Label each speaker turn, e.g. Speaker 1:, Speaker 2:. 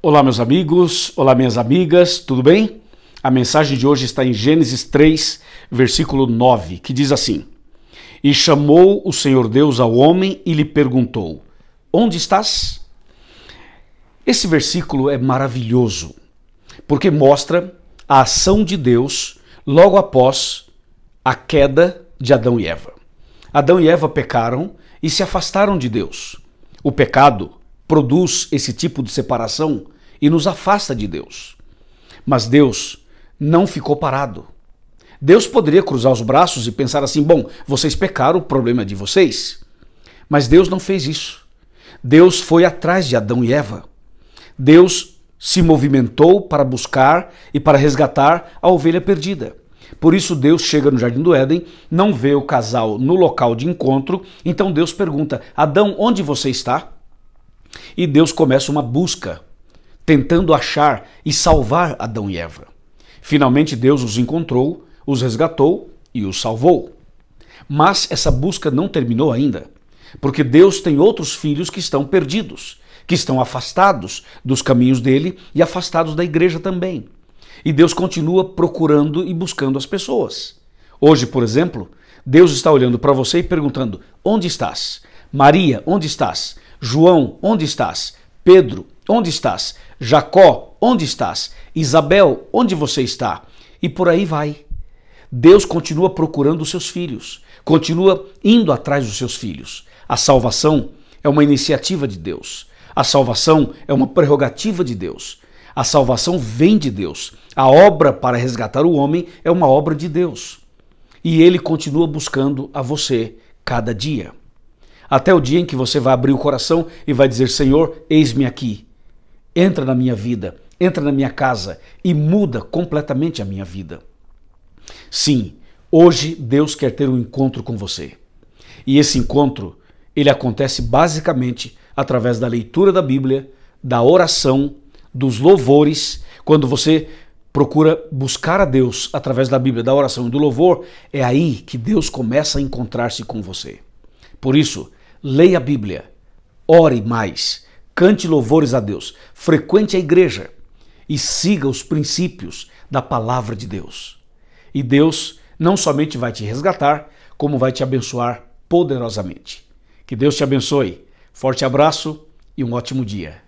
Speaker 1: Olá, meus amigos, olá, minhas amigas, tudo bem? A mensagem de hoje está em Gênesis 3, versículo 9, que diz assim: E chamou o Senhor Deus ao homem e lhe perguntou: Onde estás? Esse versículo é maravilhoso, porque mostra a ação de Deus logo após a queda de Adão e Eva. Adão e Eva pecaram e se afastaram de Deus. O pecado produz esse tipo de separação e nos afasta de Deus. Mas Deus não ficou parado. Deus poderia cruzar os braços e pensar assim: bom, vocês pecaram, o problema é de vocês. Mas Deus não fez isso. Deus foi atrás de Adão e Eva. Deus se movimentou para buscar e para resgatar a ovelha perdida. Por isso, Deus chega no Jardim do Éden, não vê o casal no local de encontro, então Deus pergunta: Adão, onde você está? E Deus começa uma busca, tentando achar e salvar Adão e Eva. Finalmente Deus os encontrou, os resgatou e os salvou. Mas essa busca não terminou ainda, porque Deus tem outros filhos que estão perdidos, que estão afastados dos caminhos dele e afastados da igreja também. E Deus continua procurando e buscando as pessoas. Hoje, por exemplo, Deus está olhando para você e perguntando: onde estás? Maria, onde estás? João, onde estás? Pedro, onde estás? Jacó, onde estás? Isabel, onde você está? E por aí vai. Deus continua procurando os seus filhos, continua indo atrás dos seus filhos. A salvação é uma iniciativa de Deus. A salvação é uma prerrogativa de Deus. A salvação vem de Deus. A obra para resgatar o homem é uma obra de Deus. E ele continua buscando a você cada dia até o dia em que você vai abrir o coração e vai dizer: Senhor, eis-me aqui. Entra na minha vida, entra na minha casa e muda completamente a minha vida. Sim, hoje Deus quer ter um encontro com você. E esse encontro, ele acontece basicamente através da leitura da Bíblia, da oração, dos louvores, quando você procura buscar a Deus através da Bíblia, da oração e do louvor, é aí que Deus começa a encontrar-se com você. Por isso, leia a Bíblia, ore mais, cante louvores a Deus, frequente a igreja e siga os princípios da palavra de Deus. E Deus não somente vai te resgatar, como vai te abençoar poderosamente. Que Deus te abençoe. Forte abraço e um ótimo dia.